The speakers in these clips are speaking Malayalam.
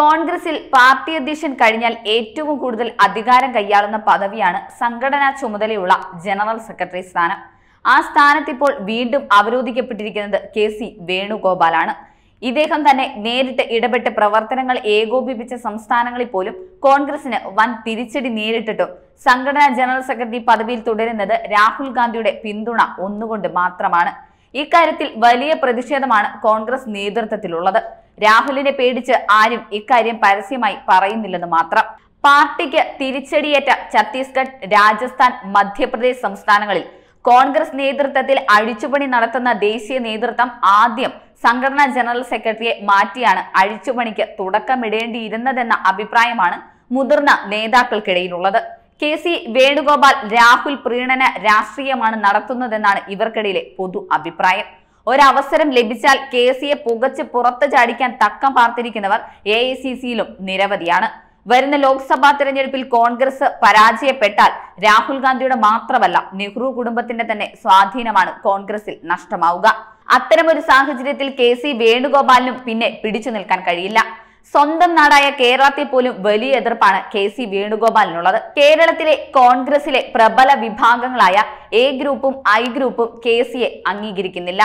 കോൺഗ്രസിൽ പാർട്ടി അധ്യക്ഷൻ കഴിഞ്ഞാൽ ഏറ്റവും കൂടുതൽ അധികാരം കൈയാളുന്ന പദവിയാണ് സംഘടനാ ചുമതലയുള്ള ജനറൽ സെക്രട്ടറി സ്ഥാനം ആ സ്ഥാനത്ത് ഇപ്പോൾ വീണ്ടും അവരോധിക്കപ്പെട്ടിരിക്കുന്നത് കെ സി വേണുഗോപാലാണ് ഇദ്ദേഹം തന്നെ നേരിട്ട് ഇടപെട്ട് പ്രവർത്തനങ്ങൾ ഏകോപിപ്പിച്ച സംസ്ഥാനങ്ങളിൽ പോലും കോൺഗ്രസിന് വൻ തിരിച്ചടി നേരിട്ടിട്ടും സംഘടനാ ജനറൽ സെക്രട്ടറി പദവിയിൽ തുടരുന്നത് രാഹുൽ ഗാന്ധിയുടെ പിന്തുണ ഒന്നുകൊണ്ട് മാത്രമാണ് ഇക്കാര്യത്തിൽ വലിയ പ്രതിഷേധമാണ് കോൺഗ്രസ് നേതൃത്വത്തിലുള്ളത് രാഹുലിനെ പേടിച്ച് ആരും ഇക്കാര്യം പരസ്യമായി പറയുന്നില്ലെന്ന് മാത്രം പാർട്ടിക്ക് തിരിച്ചടിയേറ്റ ഛത്തീസ്ഗഡ് രാജസ്ഥാൻ മധ്യപ്രദേശ് സംസ്ഥാനങ്ങളിൽ കോൺഗ്രസ് നേതൃത്വത്തിൽ അഴിച്ചുപണി നടത്തുന്ന ദേശീയ നേതൃത്വം ആദ്യം സംഘടനാ ജനറൽ സെക്രട്ടറിയെ മാറ്റിയാണ് അഴിച്ചുപണിക്ക് തുടക്കമിടേണ്ടിയിരുന്നതെന്ന അഭിപ്രായമാണ് മുതിർന്ന നേതാക്കൾക്കിടയിലുള്ളത് കെ സി വേണുഗോപാൽ രാഹുൽ പ്രീണന രാഷ്ട്രീയമാണ് നടത്തുന്നതെന്നാണ് ഇവർക്കിടയിലെ പൊതു അഭിപ്രായം ഒരവസരം ലഭിച്ചാൽ കെ സിയെ പുകച്ച് പുറത്ത് ചാടിക്കാൻ തക്കം പാർത്തിരിക്കുന്നവർ എ ഐ സി സിയിലും നിരവധിയാണ് വരുന്ന ലോക്സഭാ തെരഞ്ഞെടുപ്പിൽ കോൺഗ്രസ് പരാജയപ്പെട്ടാൽ രാഹുൽ ഗാന്ധിയുടെ മാത്രമല്ല നെഹ്റു കുടുംബത്തിന്റെ തന്നെ സ്വാധീനമാണ് കോൺഗ്രസിൽ നഷ്ടമാവുക അത്തരമൊരു സാഹചര്യത്തിൽ കെ സി വേണുഗോപാലിനും പിന്നെ പിടിച്ചു നിൽക്കാൻ കഴിയില്ല സ്വന്തം നാടായ കേരളത്തിൽ പോലും വലിയ എതിർപ്പാണ് കെ സി വേണുഗോപാലിനുള്ളത് കേരളത്തിലെ കോൺഗ്രസിലെ പ്രബല വിഭാഗങ്ങളായ എ ഗ്രൂപ്പും ഐ ഗ്രൂപ്പും കെ സിയെ അംഗീകരിക്കുന്നില്ല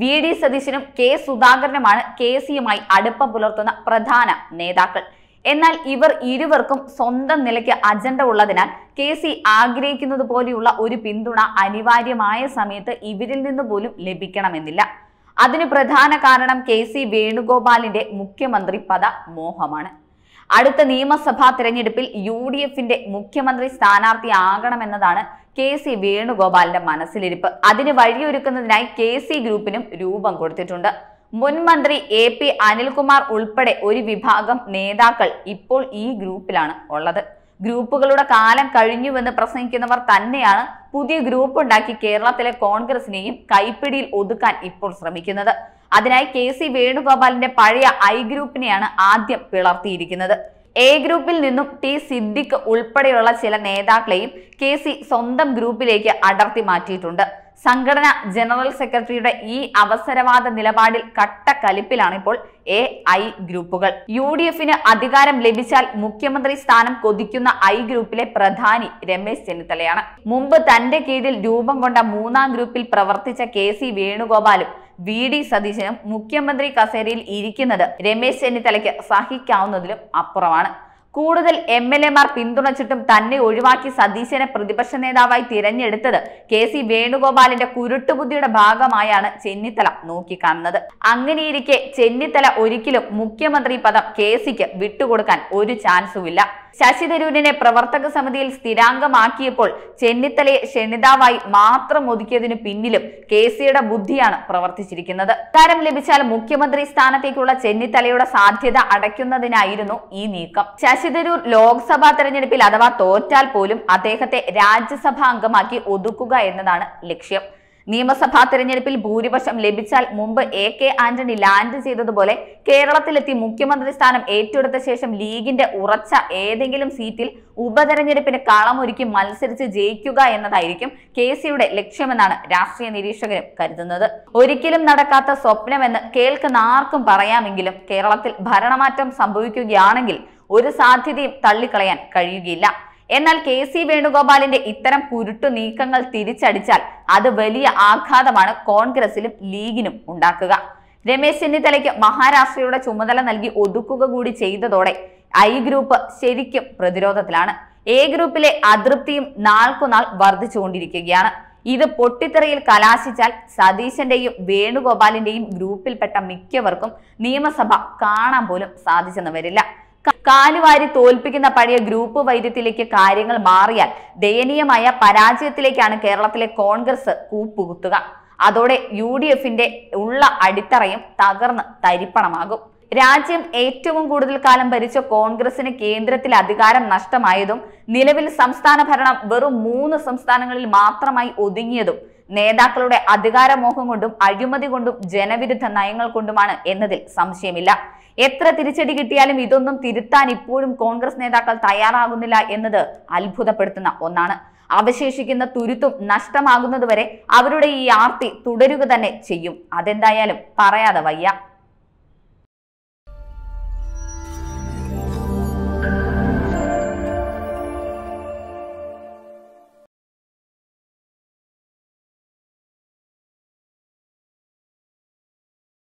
വി ഡി സതീശനും കെ സുധാകരനുമാണ് കെ സിയുമായി അടുപ്പം പുലർത്തുന്ന പ്രധാന നേതാക്കൾ എന്നാൽ ഇവർ ഇരുവർക്കും സ്വന്തം നിലയ്ക്ക് അജണ്ട ഉള്ളതിനാൽ കെ സി ആഗ്രഹിക്കുന്നത് പോലെയുള്ള ഒരു പിന്തുണ അനിവാര്യമായ സമയത്ത് ഇവരിൽ നിന്ന് പോലും ലഭിക്കണമെന്നില്ല അതിന് പ്രധാന കാരണം കെ സി വേണുഗോപാലിന്റെ മുഖ്യമന്ത്രി പദ മോഹമാണ് അടുത്ത നിയമസഭാ തെരഞ്ഞെടുപ്പിൽ യു ഡി എഫിന്റെ മുഖ്യമന്ത്രി സ്ഥാനാർത്ഥിയാകണമെന്നതാണ് കെ സി വേണുഗോപാലിന്റെ മനസ്സിലിരിപ്പ് അതിന് വഴിയൊരുക്കുന്നതിനായി കെ സി ഗ്രൂപ്പിനും രൂപം കൊടുത്തിട്ടുണ്ട് മുൻ മന്ത്രി എ പി അനിൽകുമാർ ഉൾപ്പെടെ ഒരു വിഭാഗം നേതാക്കൾ ഇപ്പോൾ ഈ ഗ്രൂപ്പിലാണ് ഉള്ളത് ഗ്രൂപ്പുകളുടെ കാലം കഴിഞ്ഞുവെന്ന് പ്രസംഗിക്കുന്നവർ തന്നെയാണ് പുതിയ ഗ്രൂപ്പ് ഉണ്ടാക്കി കേരളത്തിലെ കോൺഗ്രസിനെയും കൈപ്പിടിയിൽ ഒതുക്കാൻ ഇപ്പോൾ ശ്രമിക്കുന്നത് അതിനായി കെ സി വേണുഗോപാലിന്റെ പഴയ ഐ ഗ്രൂപ്പിനെയാണ് ആദ്യം പിളർത്തിയിരിക്കുന്നത് എ ഗ്രൂപ്പിൽ നിന്നും ടി സിദ്ദിഖ് ഉൾപ്പെടെയുള്ള ചില നേതാക്കളെയും കെ സി സ്വന്തം ഗ്രൂപ്പിലേക്ക് അടർത്തി മാറ്റിയിട്ടുണ്ട് സംഘടന ജനറൽ സെക്രട്ടറിയുടെ ഈ അവസരവാദ നിലപാടിൽ കട്ട കലിപ്പിലാണിപ്പോൾ എ ഐ ഗ്രൂപ്പുകൾ യു ഡി എഫിന് അധികാരം ലഭിച്ചാൽ മുഖ്യമന്ത്രി സ്ഥാനം കൊതിക്കുന്ന ഐ ഗ്രൂപ്പിലെ പ്രധാനി രമേശ് ചെന്നിത്തലയാണ് മുമ്പ് തന്റെ കീഴിൽ രൂപം കൊണ്ട മൂന്നാം ഗ്രൂപ്പിൽ പ്രവർത്തിച്ച കെ സി വേണുഗോപാലും വി ഡി സതീശനും മുഖ്യമന്ത്രി കസേരയിൽ ഇരിക്കുന്നത് രമേശ് ചെന്നിത്തലയ്ക്ക് സഹിക്കാവുന്നതിലും അപ്പുറമാണ് കൂടുതൽ എം എൽ പിന്തുണച്ചിട്ടും തന്നെ ഒഴിവാക്കി സതീശനെ പ്രതിപക്ഷ നേതാവായി തിരഞ്ഞെടുത്തത് കെ സി വേണുഗോപാലിന്റെ കുരുട്ടുബുദ്ധിയുടെ ഭാഗമായാണ് ചെന്നിത്തല നോക്കിക്കാണുന്നത് അങ്ങനെയിരിക്കെ ചെന്നിത്തല ഒരിക്കലും മുഖ്യമന്ത്രി പദം കെ സിക്ക് വിട്ടുകൊടുക്കാൻ ഒരു ചാൻസുമില്ല ശശി തരൂരിനെ പ്രവർത്തക സമിതിയിൽ സ്ഥിരാംഗമാക്കിയപ്പോൾ ചെന്നിത്തലയെ ക്ഷണിതാവായി മാത്രം ഒതുക്കിയതിനു പിന്നിലും കെ സിയുടെ ബുദ്ധിയാണ് പ്രവർത്തിച്ചിരിക്കുന്നത് താരം ലഭിച്ചാൽ മുഖ്യമന്ത്രി സ്ഥാനത്തേക്കുള്ള ചെന്നിത്തലയുടെ സാധ്യത അടയ്ക്കുന്നതിനായിരുന്നു ഈ നീക്കം ശശി ശശിതരൂർ ലോക്സഭാ തെരഞ്ഞെടുപ്പിൽ അഥവാ തോറ്റാൽ പോലും അദ്ദേഹത്തെ രാജ്യസഭാ അംഗമാക്കി ഒതുക്കുക എന്നതാണ് ലക്ഷ്യം നിയമസഭാ തെരഞ്ഞെടുപ്പിൽ ഭൂരിപക്ഷം ലഭിച്ചാൽ മുമ്പ് എ കെ ആന്റണി ലാൻഡ് ചെയ്തതുപോലെ കേരളത്തിലെത്തി മുഖ്യമന്ത്രി സ്ഥാനം ഏറ്റെടുത്ത ശേഷം ലീഗിന്റെ ഉറച്ച ഏതെങ്കിലും സീറ്റിൽ ഉപതെരഞ്ഞെടുപ്പിന് കളമൊരുക്കി മത്സരിച്ച് ജയിക്കുക എന്നതായിരിക്കും കെ സിയുടെ ലക്ഷ്യമെന്നാണ് രാഷ്ട്രീയ നിരീക്ഷകരും കരുതുന്നത് ഒരിക്കലും നടക്കാത്ത സ്വപ്നമെന്ന് കേൾക്കുന്ന ആർക്കും പറയാമെങ്കിലും കേരളത്തിൽ ഭരണമാറ്റം സംഭവിക്കുകയാണെങ്കിൽ ഒരു സാധ്യതയും തള്ളിക്കളയാൻ കഴിയുകയില്ല എന്നാൽ കെ സി വേണുഗോപാലിന്റെ ഇത്തരം കുരുട്ടു നീക്കങ്ങൾ തിരിച്ചടിച്ചാൽ അത് വലിയ ആഘാതമാണ് കോൺഗ്രസിലും ലീഗിനും ഉണ്ടാക്കുക രമേശ് ചെന്നിത്തലയ്ക്ക് മഹാരാഷ്ട്രയുടെ ചുമതല നൽകി ഒതുക്കുക കൂടി ചെയ്തതോടെ ഐ ഗ്രൂപ്പ് ശരിക്കും പ്രതിരോധത്തിലാണ് എ ഗ്രൂപ്പിലെ അതൃപ്തിയും നാൾക്കുനാൾ വർദ്ധിച്ചുകൊണ്ടിരിക്കുകയാണ് ഇത് പൊട്ടിത്തെറിയിൽ കലാശിച്ചാൽ സതീശന്റെയും വേണുഗോപാലിന്റെയും ഗ്രൂപ്പിൽപ്പെട്ട മിക്കവർക്കും നിയമസഭ കാണാൻ പോലും സാധിച്ചെന്ന് വരില്ല കാലുവാരി തോൽപ്പിക്കുന്ന പഴയ ഗ്രൂപ്പ് വൈദ്യത്തിലേക്ക് കാര്യങ്ങൾ മാറിയാൽ ദയനീയമായ പരാജയത്തിലേക്കാണ് കേരളത്തിലെ കോൺഗ്രസ് കൂപ്പുകുത്തുക അതോടെ യു ഡി എഫിന്റെ ഉള്ള അടിത്തറയും തകർന്ന് തരിപ്പണമാകും രാജ്യം ഏറ്റവും കൂടുതൽ കാലം ഭരിച്ച കോൺഗ്രസിന് കേന്ദ്രത്തിൽ അധികാരം നഷ്ടമായതും നിലവിൽ സംസ്ഥാന ഭരണം വെറും മൂന്ന് സംസ്ഥാനങ്ങളിൽ മാത്രമായി ഒതുങ്ങിയതും നേതാക്കളുടെ അധികാരമോഹം കൊണ്ടും അഴിമതി കൊണ്ടും ജനവിരുദ്ധ നയങ്ങൾ കൊണ്ടുമാണ് എന്നതിൽ സംശയമില്ല എത്ര തിരിച്ചടി കിട്ടിയാലും ഇതൊന്നും തിരുത്താൻ ഇപ്പോഴും കോൺഗ്രസ് നേതാക്കൾ തയ്യാറാകുന്നില്ല എന്നത് അത്ഭുതപ്പെടുത്തുന്ന ഒന്നാണ് അവശേഷിക്കുന്ന തുരുത്തും നഷ്ടമാകുന്നതുവരെ അവരുടെ ഈ ആർത്തി തുടരുക തന്നെ ചെയ്യും അതെന്തായാലും പറയാതെ വയ്യ